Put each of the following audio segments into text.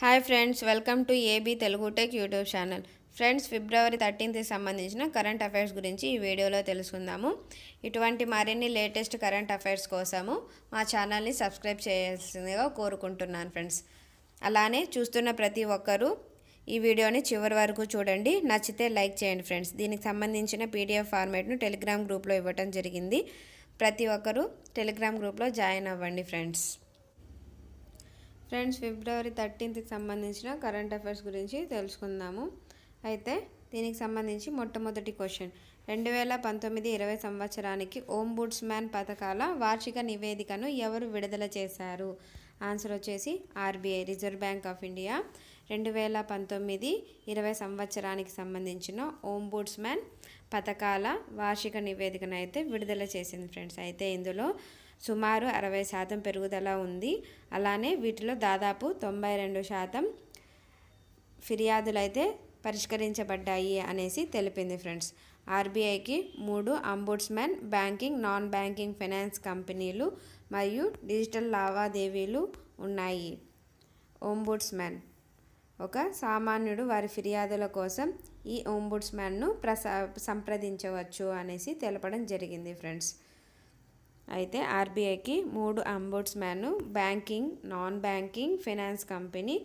hi friends welcome to AB Telugu tech YouTube channel friends ఫిబ్రవరి థర్టీన్త్కి సంబంధించిన కరెంట్ అఫైర్స్ గురించి ఈ వీడియోలో తెలుసుకుందాము ఇటువంటి మరిన్ని లేటెస్ట్ కరెంట్ అఫైర్స్ కోసము మా ఛానల్ని సబ్స్క్రైబ్ చేయాల్సిందిగా కోరుకుంటున్నాను ఫ్రెండ్స్ అలానే చూస్తున్న ప్రతి ఒక్కరూ ఈ వీడియోని చివరి వరకు చూడండి నచ్చితే లైక్ చేయండి ఫ్రెండ్స్ దీనికి సంబంధించిన పీడిఎఫ్ ఫార్మేట్ను టెలిగ్రామ్ గ్రూప్లో ఇవ్వటం జరిగింది ప్రతి ఒక్కరూ టెలిగ్రామ్ గ్రూప్లో జాయిన్ అవ్వండి ఫ్రెండ్స్ ఫ్రెండ్స్ ఫిబ్రవరి థర్టీన్త్కి సంబంధించిన కరెంట్ అఫైర్స్ గురించి తెలుసుకుందాము అయితే దీనికి సంబంధించి మొట్టమొదటి క్వశ్చన్ రెండు వేల పంతొమ్మిది ఇరవై సంవత్సరానికి ఓం బుడ్స్ మ్యాన్ పథకాల వార్షిక నివేదికను ఎవరు విడుదల చేశారు ఆన్సర్ వచ్చేసి RBI reserve bank of India రెండు వేల పంతొమ్మిది ఇరవై సంవత్సరానికి సంబంధించిన మ్యాన్ పథకాల వార్షిక నివేదికను అయితే విడుదల చేసింది ఫ్రెండ్స్ అయితే ఇందులో సుమారు అరవై శాతం పెరుగుదల ఉంది అలానే వీటిలో దాదాపు తొంభై రెండు శాతం ఫిర్యాదులైతే పరిష్కరించబడ్డాయి అనేసి తెలిపింది ఫ్రెండ్స్ ఆర్బీఐకి మూడు ombudsmen banking non banking finance కంపెనీలు మరియు డిజిటల్ లావాదేవీలు ఉన్నాయి ఓంబుడ్స్మెన్ ఒక సామాన్యుడు వారి ఫిర్యాదుల కోసం ఈ ఓంబుడ్స్మెన్ను ప్రసా సంప్రదించవచ్చు అనేసి తెలపడం జరిగింది ఫ్రెండ్స్ అయితే ఆర్బీఐకి మూడు ombudsmen banking non banking finance company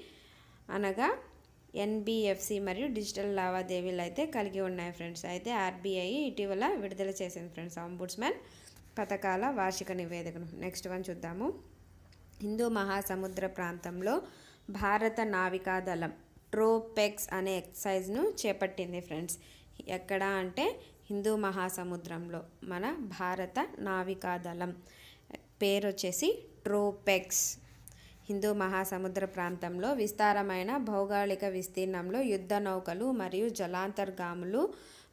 అనగా ఎన్బిఎఫ్సి మరియు డిజిటల్ లావాదేవీలు అయితే కలిగి ఉన్నాయి ఫ్రెండ్స్ అయితే ఆర్బీఐ ఇటీవల విడుదల చేసింది ఫ్రెండ్స్ అంబుడ్స్మెన్ పథకాల వార్షిక నివేదికను నెక్స్ట్ వన్ చూద్దాము హిందూ మహాసముద్ర ప్రాంతంలో భారత నావికాదళం ట్రోపెక్స్ అనే ఎక్సర్సైజ్ను చేపట్టింది ఫ్రెండ్స్ ఎక్కడ అంటే హిందూ మహాసముద్రంలో మన భారత నావికాదళం పేరు వచ్చేసి ట్రోపెక్స్ హిందూ మహాసముద్ర ప్రాంతంలో విస్తారమైన భౌగోళిక విస్తీర్ణంలో యుద్ధ నౌకలు మరియు జలాంతర్గాములు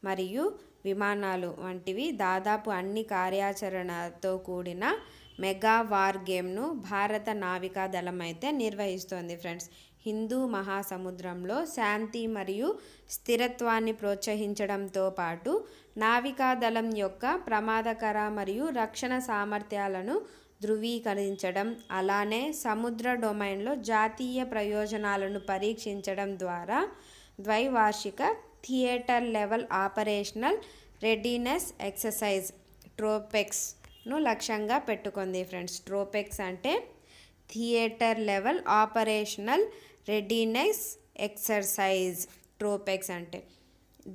మరియు విమానాలు వంటివి దాదాపు అన్ని కార్యాచరణతో కూడిన మెగా వార్ గేమ్ను భారత నావికా దళం అయితే నిర్వహిస్తోంది ఫ్రెండ్స్ హిందూ మహాసముద్రంలో శాంతి మరియు స్థిరత్వాన్ని ప్రోత్సహించడంతో పాటు నావికాదళం యొక్క ప్రమాదకర మరియు రక్షణ సామర్థ్యాలను ధృవీకరించడం అలానే సముద్ర డొమైన్లో జాతీయ ప్రయోజనాలను పరీక్షించడం ద్వారా ద్వైవార్షిక theatre level operational readiness exercise ట్రోపెక్స్ను లక్ష్యంగా పెట్టుకుంది ఫ్రెండ్స్ ట్రోపెక్స్ అంటే theatre level operational readiness exercise TROPEX అంటే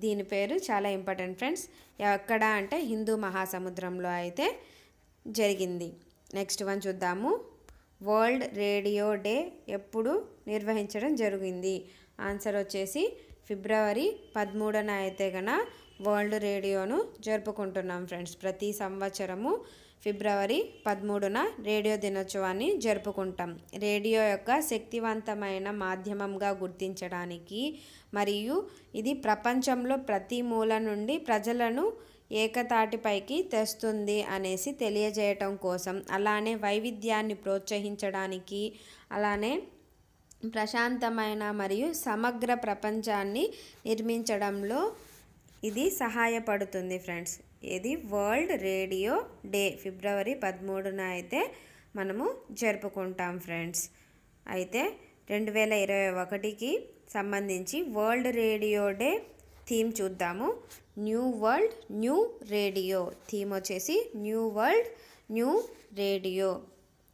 దీని పేరు చాలా ఇంపార్టెంట్ ఫ్రెండ్స్ ఎక్కడ అంటే హిందూ మహాసముద్రంలో అయితే జరిగింది నెక్స్ట్ వన్ చూద్దాము వరల్డ్ రేడియో డే ఎప్పుడు నిర్వహించడం జరిగింది ఆన్సర్ వచ్చేసి ఫిబ్రవరి పదమూడున అయితే కన వరల్డ్ రేడియోను జరుపుకుంటున్నాం ఫ్రెండ్స్ ప్రతి సంవత్సరము ఫిబ్రవరి పదమూడున రేడియో దినోత్సవాన్ని జరుపుకుంటాం రేడియో యొక్క శక్తివంతమైన మాధ్యమంగా గుర్తించడానికి మరియు ఇది ప్రపంచంలో ప్రతి మూల నుండి ప్రజలను ఏకతాటిపైకి తెస్తుంది అనేసి తెలియజేయటం కోసం అలానే వైవిధ్యాన్ని ప్రోత్సహించడానికి అలానే ప్రశాంతమైన మరియు సమగ్ర ప్రపంచాన్ని నిర్మించడంలో ఇది సహాయపడుతుంది ఫ్రెండ్స్ ఇది వరల్డ్ రేడియో డే ఫిబ్రవరి పదమూడున అయితే మనము జరుపుకుంటాం ఫ్రెండ్స్ అయితే రెండు వేల ఇరవై ఒకటికి సంబంధించి వరల్డ్ రేడియో డే థీమ్ చూద్దాము new world new radio theme వచ్చేసి new world new radio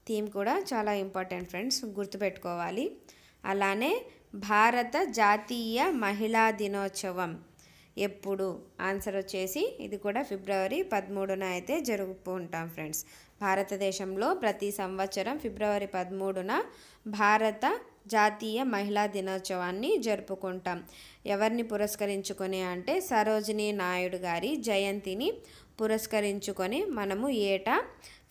theme కూడా చాలా ఇంపార్టెంట్ ఫ్రెండ్స్ గుర్తుపెట్టుకోవాలి అలానే భారత జాతీయ మహిళా దినోత్సవం ఎప్పుడు ఆన్సర్ వచ్చేసి ఇది కూడా ఫిబ్రవరి పదమూడున అయితే జరుపుకుంటాం ఉంటాం ఫ్రెండ్స్ భారతదేశంలో ప్రతి సంవత్సరం ఫిబ్రవరి పదమూడున భారత జాతీయ మహిళా దినోత్సవాన్ని జరుపుకుంటాం ఎవరిని పురస్కరించుకొని అంటే సరోజినీ నాయుడు గారి జయంతిని పురస్కరించుకొని మనము ఏటా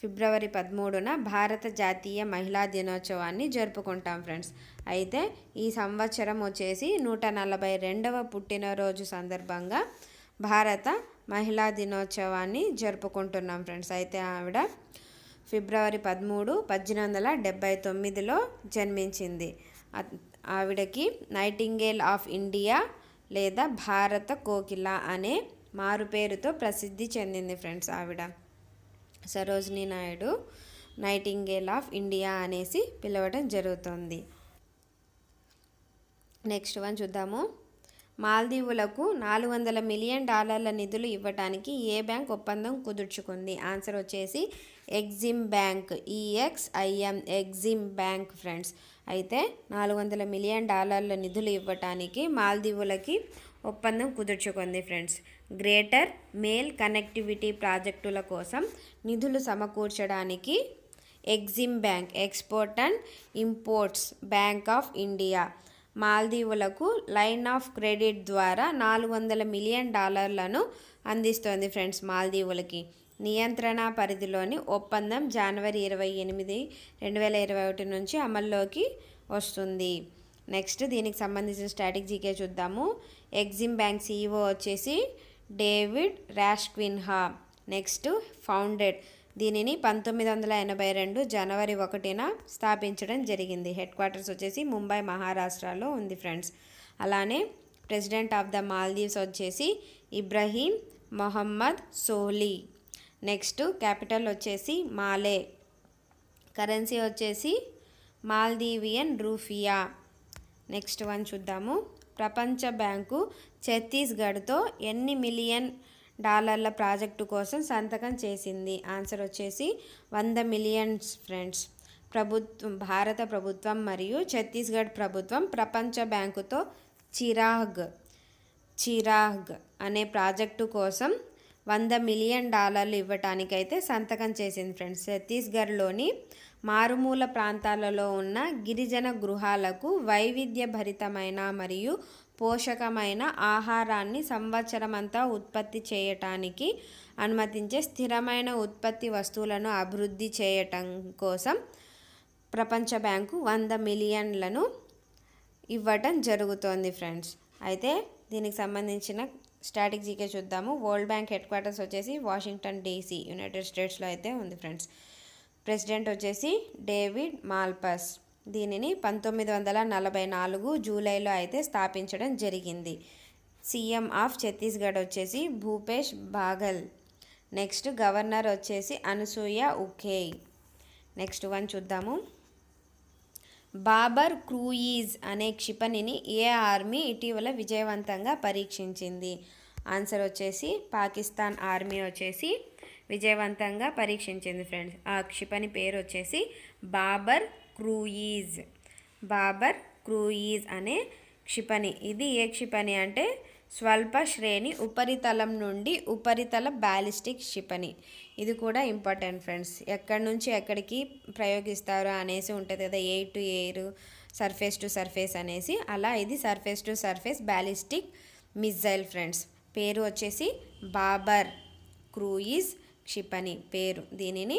ఫిబ్రవరి పదమూడున భారత జాతీయ మహిళా దినోత్సవాన్ని జరుపుకుంటాం ఫ్రెండ్స్ అయితే ఈ సంవత్సరం వచ్చేసి నూట నలభై రెండవ పుట్టినరోజు సందర్భంగా భారత మహిళా దినోత్సవాన్ని జరుపుకుంటున్నాం ఫ్రెండ్స్ అయితే ఆవిడ ఫిబ్రవరి పదమూడు పద్దెనిమిది వందల తొమ్మిదిలో జన్మించింది ఆవిడకి నైటింగేల్ ఆఫ్ ఇండియా లేదా భారత కోకిల అనే మారుపేరుతో ప్రసిద్ధి చెందింది ఫ్రెండ్స్ ఆవిడ Sarojini Naidu nightingale of India అనేసి పిలవడం జరుగుతుంది నెక్స్ట్ వన్ చూద్దాము మాల్దీవులకు నాలుగు వందల మిలియన్ డాలర్ల నిధులు ఇవ్వటానికి ఏ బ్యాంక్ ఒప్పందం కుదుర్చుకుంది ఆన్సర్ వచ్చేసి EXIM bank E X I M EXIM bank friends అయితే నాలుగు వందల మిలియన్ డాలర్ల నిధులు ఇవ్వటానికి మాల్దీవులకి ఒప్పందం కుదుర్చుకుంది ఫ్రెండ్స్ గ్రేటర్ మేల్ కనెక్టివిటీ ప్రాజెక్టుల కోసం నిధులు సమకూర్చడానికి EXIM bank export and imports bank of India మాల్దీవులకు లైన్ ఆఫ్ క్రెడిట్ ద్వారా నాలుగు వందల మిలియన్ డాలర్లను అందిస్తోంది ఫ్రెండ్స్ మాల్దీవులకి నియంత్రణ పరిధిలోని ఒప్పందం జనవరి ఇరవై ఎనిమిది రెండు వేల ఇరవై ఒకటి నుంచి అమల్లోకి వస్తుంది నెక్స్ట్ దీనికి సంబంధించిన స్ట్రాటజీకే చూద్దాము ఎగ్జిమ్ బ్యాంక్ సీఈఓ వచ్చేసి డేవిడ్ ర్యాష్క్విన్హా నెక్స్ట్ ఫౌండెడ్ దీనిని పంతొమ్మిది వందల ఎనభై రెండు జనవరి ఒకటిన స్థాపించడం జరిగింది హెడ్ క్వార్టర్స్ వచ్చేసి ముంబై మహారాష్ట్రలో ఉంది ఫ్రెండ్స్ అలానే ప్రెసిడెంట్ ఆఫ్ ద మాల్దీవ్స్ వచ్చేసి ఇబ్రహీం మొహమ్మద్ సోలీ నెక్స్ట్ క్యాపిటల్ వచ్చేసి మాలే కరెన్సీ వచ్చేసి మాల్దీవియన్ రూఫియా నెక్స్ట్ వన్ చూద్దాము ప్రపంచ బ్యాంకు ఛత్తీస్గఢ్తో ఎన్ని మిలియన్ డాలర్ల ప్రాజెక్టు కోసం సంతకం చేసింది ఆన్సర్ వచ్చేసి వంద మిలియన్స్ ఫ్రెండ్స్ ప్రభుత్వం భారత ప్రభుత్వం మరియు ఛత్తీస్గఢ్ ప్రభుత్వం ప్రపంచ బ్యాంకుతో చిరాగ్ చిరాగ్ అనే ప్రాజెక్టు కోసం వంద మిలియన్ డాలర్లు ఇవ్వటానికైతే సంతకం చేసింది ఫ్రెండ్స్ ఛత్తీస్గఢ్లోని మారుమూల ప్రాంతాలలో ఉన్న గిరిజన గృహాలకు వైవిధ్యభరితమైన మరియు పోషకమైన ఆహారాన్ని సంవత్సరమంతా ఉత్పత్తి చేయటానికి అనుమతించే స్థిరమైన ఉత్పత్తి వస్తువులను అభివృద్ధి చేయటం కోసం ప్రపంచ బ్యాంకు వంద మిలియన్లను ఇవ్వటం జరుగుతోంది ఫ్రెండ్స్ అయితే దీనికి సంబంధించిన స్ట్రాటజీకే చూద్దాము వరల్డ్ బ్యాంక్ హెడ్ క్వార్టర్స్ వచ్చేసి వాషింగ్టన్ డీసీ యునైటెడ్ స్టేట్స్లో అయితే ఉంది ఫ్రెండ్స్ ప్రెసిడెంట్ వచ్చేసి డేవిడ్ మాల్పస్ దీనిని పంతొమ్మిది వందల నలభై నాలుగు జూలైలో అయితే స్థాపించడం జరిగింది సీఎం ఆఫ్ ఛత్తీస్గఢ్ వచ్చేసి భూపేష్ బాగల్ నెక్స్ట్ గవర్నర్ వచ్చేసి అనసూయ ఉఖే నెక్స్ట్ వన్ చూద్దాము బాబర్ క్రూయిజ్ అనే క్షిపణిని ఏ ఆర్మీ ఇటీవల విజయవంతంగా పరీక్షించింది ఆన్సర్ వచ్చేసి పాకిస్తాన్ ఆర్మీ వచ్చేసి విజయవంతంగా పరీక్షించింది ఫ్రెండ్స్ ఆ క్షిపణి పేరు వచ్చేసి బాబర్ క్రూయీజ్ బాబర్ క్రూయీజ్ అనే క్షిపణి ఇది ఏ క్షిపణి అంటే స్వల్ప శ్రేణి ఉపరితలం నుండి ఉపరితల బ్యాలిస్టిక్ క్షిపణి ఇది కూడా ఇంపార్టెంట్ ఫ్రెండ్స్ ఎక్కడి నుంచి ఎక్కడికి ప్రయోగిస్తారు అనేసి ఉంటుంది కదా air to air surface to surface అనేసి అలా ఇది surface to surface ballistic missile friends పేరు వచ్చేసి బాబర్ క్రూయిజ్ షిప్ అని పేరు దీనిని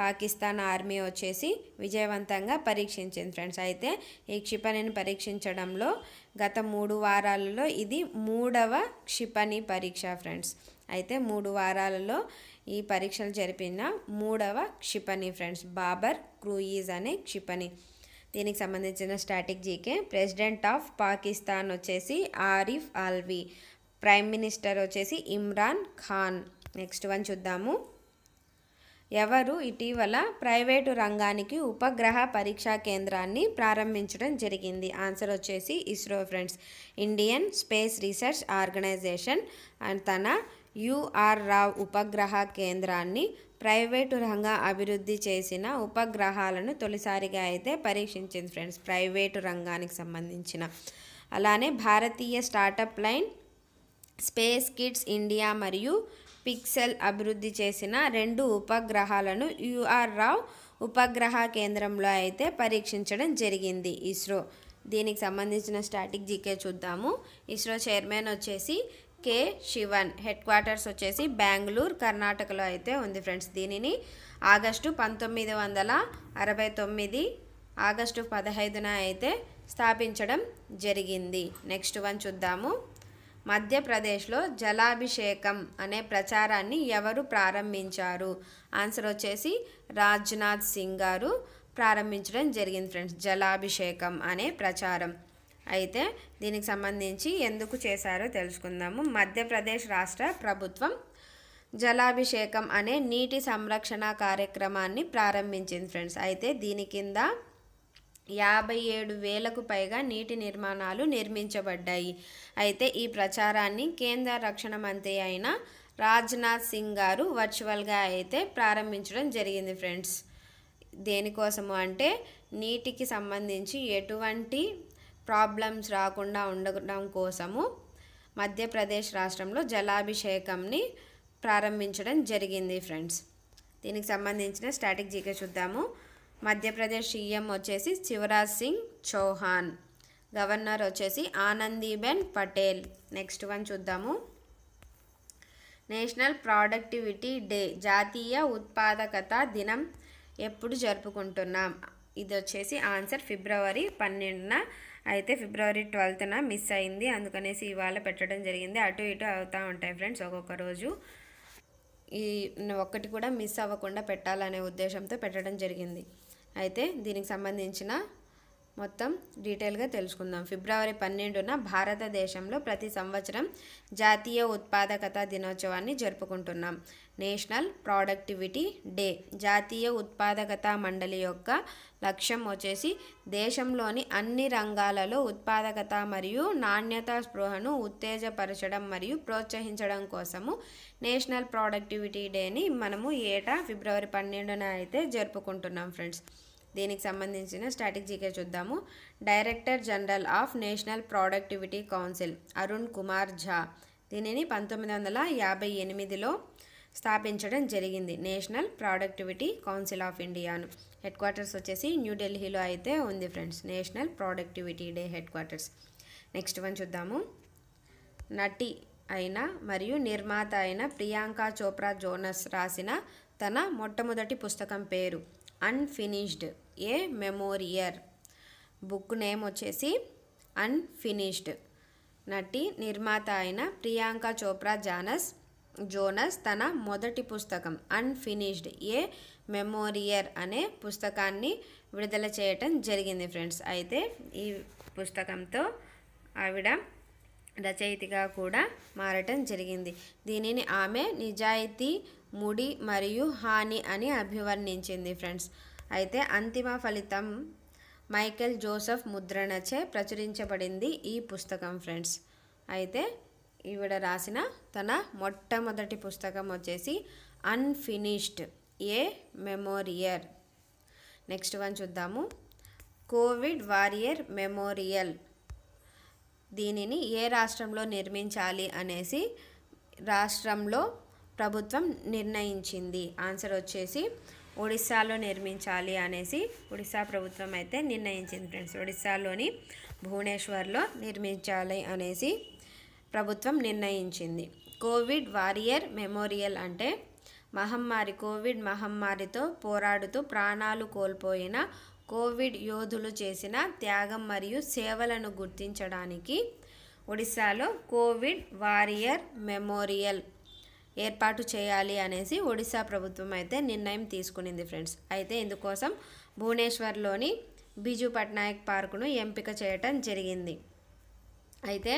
పాకిస్తాన్ ఆర్మీ వచ్చేసి విజయవంతంగా పరీక్షించింది ఫ్రెండ్స్ అయితే ఈ క్షిపణిని పరీక్షించడంలో గత మూడు వారాలలో ఇది మూడవ క్షిపణి పరీక్ష ఫ్రెండ్స్ అయితే మూడు వారాలలో ఈ పరీక్షలు జరిపిన మూడవ క్షిపణి ఫ్రెండ్స్ బాబర్ క్రూయిజ్ అనే క్షిపణి దీనికి సంబంధించిన static GK president of Pakistan వచ్చేసి ఆరిఫ్ ఆల్వీ ప్రైమ్ మినిస్టర్ వచ్చేసి ఇమ్రాన్ ఖాన్ నెక్స్ట్ వన్ చూద్దాము ఎవరు ఇటీవల ప్రైవేటు రంగానికి ఉపగ్రహ పరీక్షా కేంద్రాన్ని ప్రారంభించడం జరిగింది ఆన్సర్ వచ్చేసి ISRO friends Indian space research organisation తన యుఆర్ రావ్ ఉపగ్రహ కేంద్రాన్ని ప్రైవేటు రంగ అభివృద్ధి చేసిన ఉపగ్రహాలను తొలిసారిగా అయితే పరీక్షించింది ఫ్రెండ్స్ ప్రైవేటు రంగానికి సంబంధించిన అలానే భారతీయ startup line space kids India మరియు పిక్సెల్ అభివృద్ధి చేసిన రెండు ఉపగ్రహాలను యుఆర్ రావ్ ఉపగ్రహ కేంద్రంలో అయితే పరీక్షించడం జరిగింది ఇస్రో దీనికి సంబంధించిన స్టాటిక్ జీకే చూద్దాము ఇస్రో చైర్మన్ వచ్చేసి కే శివన్ హెడ్ క్వార్టర్స్ వచ్చేసి బెంగళూరు కర్ణాటకలో అయితే ఉంది ఫ్రెండ్స్ దీనిని ఆగస్టు పంతొమ్మిది వందల అరవై తొమ్మిది ఆగస్టు పదహైదున అయితే స్థాపించడం జరిగింది నెక్స్ట్ వన్ చూద్దాము మధ్యప్రదేశ్లో జలాభిషేకం అనే ప్రచారాన్ని ఎవరు ప్రారంభించారు ఆన్సర్ వచ్చేసి రాజ్నాథ్ సింగ్ గారు ప్రారంభించడం జరిగింది ఫ్రెండ్స్ జలాభిషేకం అనే ప్రచారం అయితే దీనికి సంబంధించి ఎందుకు చేశారో తెలుసుకుందాము మధ్యప్రదేశ్ రాష్ట్ర ప్రభుత్వం జలాభిషేకం అనే నీటి సంరక్షణ కార్యక్రమాన్ని ప్రారంభించింది ఫ్రెండ్స్ అయితే దీని కింద యాభై ఏడు వేలకు పైగా నీటి నిర్మాణాలు నిర్మించబడ్డాయి అయితే ఈ ప్రచారాన్ని కేంద్ర రక్షణ మంత్రి అయిన రాజ్నాథ్ సింగ్ గారు వర్చువల్గా అయితే ప్రారంభించడం జరిగింది ఫ్రెండ్స్ దేనికోసము అంటే నీటికి సంబంధించి ఎటువంటి ప్రాబ్లమ్స్ రాకుండా ఉండడం కోసము మధ్యప్రదేశ్ రాష్ట్రంలో జలాభిషేకంని ప్రారంభించడం జరిగింది ఫ్రెండ్స్ దీనికి సంబంధించిన స్ట్రాటజీగా చూద్దాము మధ్యప్రదేశ్ సీఎం వచ్చేసి శివరాజ్ సింగ్ చౌహాన్ గవర్నర్ వచ్చేసి ఆనందీబెన్ పటేల్ నెక్స్ట్ వన్ చూద్దాము నేషనల్ ప్రొడక్టివిటీ డే జాతీయ ఉత్పాదకత దినం ఎప్పుడు జరుపుకుంటున్నాం ఇది వచ్చేసి ఆన్సర్ ఫిబ్రవరి పన్నెండున అయితే ఫిబ్రవరి ట్వెల్త్న మిస్ అయింది అందుకనేసి ఇవాళ పెట్టడం జరిగింది అటు ఇటు అవుతూ ఉంటాయి ఫ్రెండ్స్ ఒక్కొక్క రోజు ఈ ఒక్కటి కూడా మిస్ అవ్వకుండా పెట్టాలనే ఉద్దేశంతో పెట్టడం జరిగింది అయితే దీనికి సంబంధించిన మొత్తం డీటెయిల్గా తెలుసుకుందాం ఫిబ్రవరి పన్నెండున భారతదేశంలో ప్రతి సంవత్సరం జాతీయ ఉత్పాదకత దినోత్సవాన్ని జరుపుకుంటున్నాం నేషనల్ ప్రొడక్టివిటీ డే జాతీయ ఉత్పాదకత మండలి యొక్క లక్ష్యం వచ్చేసి దేశంలోని అన్ని రంగాలలో ఉత్పాదకత మరియు నాణ్యత స్పృహను ఉత్తేజపరచడం మరియు ప్రోత్సహించడం కోసము నేషనల్ ప్రొడక్టివిటీ డేని మనము ఏటా ఫిబ్రవరి పన్నెండున అయితే జరుపుకుంటున్నాం ఫ్రెండ్స్ దీనికి సంబంధించిన స్ట్రాటజీకే చూద్దాము director general of national productivity council Arun Kumar Jha దీనిని పంతొమ్మిది వందల యాభై ఎనిమిదిలో స్థాపించడం జరిగింది నేషనల్ ప్రొడక్టివిటీ కౌన్సిల్ ఆఫ్ ఇండియాను హెడ్ క్వార్టర్స్ వచ్చేసి న్యూఢిల్లీలో అయితే ఉంది friends national productivity day headquarters next one చూద్దాము నటి అయిన మరియు నిర్మాత అయిన ప్రియాంక చోప్రా జోనస్ రాసిన తన మొట్టమొదటి పుస్తకం పేరు unfinished a memoir book name వచ్చేసి అన్ఫినిష్డ్ నటి నిర్మాత అయిన ప్రియాంక చోప్రా జానస్ జోనస్ తన మొదటి పుస్తకం అన్ఫినిష్డ్ ఏ మెమోరియర్ అనే పుస్తకాన్ని విడుదల చేయటం జరిగింది ఫ్రెండ్స్ అయితే ఈ పుస్తకంతో ఆవిడ రచయితగా కూడా మారటం జరిగింది దీనిని ఆమె నిజాయితీ ముడి మరియు హాని అని అభివర్ణించింది ఫ్రెండ్స్ అయితే అంతిమ ఫలితం మైకేల్ జోసెఫ్ ముద్రణచే ప్రచురించబడింది ఈ పుస్తకం ఫ్రెండ్స్ అయితే ఈవిడ రాసిన తన మొట్టమొదటి పుస్తకం వచ్చేసి unfinished a memoir next one చూద్దాము కోవిడ్ వారియర్ మెమోరియల్ దీనిని ఏ రాష్ట్రంలో నిర్మించాలి అనేసి రాష్ట్రంలో ప్రభుత్వం నిర్ణయించింది ఆన్సర్ వచ్చేసి ఒడిశాలో నిర్మించాలి అనేసి ఒడిశా ప్రభుత్వం అయితే నిర్ణయించింది ఫ్రెండ్స్ ఒడిశాలోని భువనేశ్వర్లో నిర్మించాలి అనేసి ప్రభుత్వం నిర్ణయించింది కోవిడ్ వారియర్ మెమోరియల్ అంటే మహమ్మారి కోవిడ్ మహమ్మారితో పోరాడుతూ ప్రాణాలు కోల్పోయిన కోవిడ్ యోధులు చేసిన త్యాగం మరియు సేవలను గుర్తించడానికి ఒడిశాలో కోవిడ్ వారియర్ మెమోరియల్ ఏర్పాటు చేయాలి అనేసి ఒడిశా ప్రభుత్వం అయితే నిర్ణయం తీసుకునింది ఫ్రెండ్స్ అయితే ఇందుకోసం భువనేశ్వర్లోని బిజు పట్నాయక్ పార్కును ఎంపిక చేయటం జరిగింది అయితే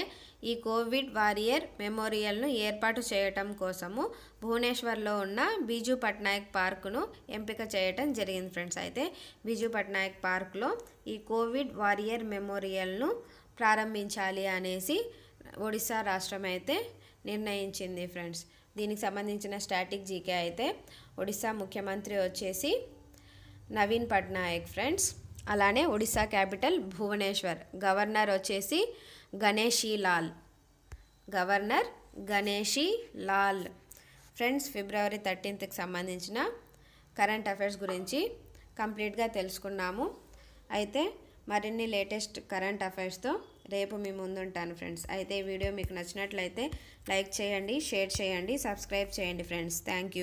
ఈ కోవిడ్ వారియర్ మెమోరియల్ను ఏర్పాటు చేయటం కోసము భువనేశ్వర్లో ఉన్న బీజు పట్నాయక్ పార్కును ఎంపిక చేయటం జరిగింది ఫ్రెండ్స్ అయితే బీజు పట్నాయక్ పార్క్లో ఈ కోవిడ్ వారియర్ మెమోరియల్ను ప్రారంభించాలి అనేసి ఒడిశా రాష్ట్రం అయితే నిర్ణయించింది ఫ్రెండ్స్ దీనికి సంబంధించిన స్టాటిక్ జీకే అయితే ఒడిశా ముఖ్యమంత్రి వచ్చేసి నవీన్ పట్నాయక్ ఫ్రెండ్స్ అలానే ఒడిశా క్యాపిటల్ భువనేశ్వర్ గవర్నర్ వచ్చేసి గణేషి లాల్ గవర్నర్ గణేషి లాల్ ఫ్రెండ్స్ ఫిబ్రవరి థర్టీన్త్కి సంబంధించిన కరెంట్ అఫైర్స్ గురించి కంప్లీట్గా తెలుసుకున్నాము అయితే మరిన్ని లేటెస్ట్ కరెంట్ అఫైర్స్తో రేపు మీ ముందుంటాను ఫ్రెండ్స్ అయితే ఈ వీడియో మీకు నచ్చినట్లయితే లైక్ చేయండి షేర్ చేయండి సబ్స్క్రైబ్ చేయండి ఫ్రెండ్స్ థ్యాంక్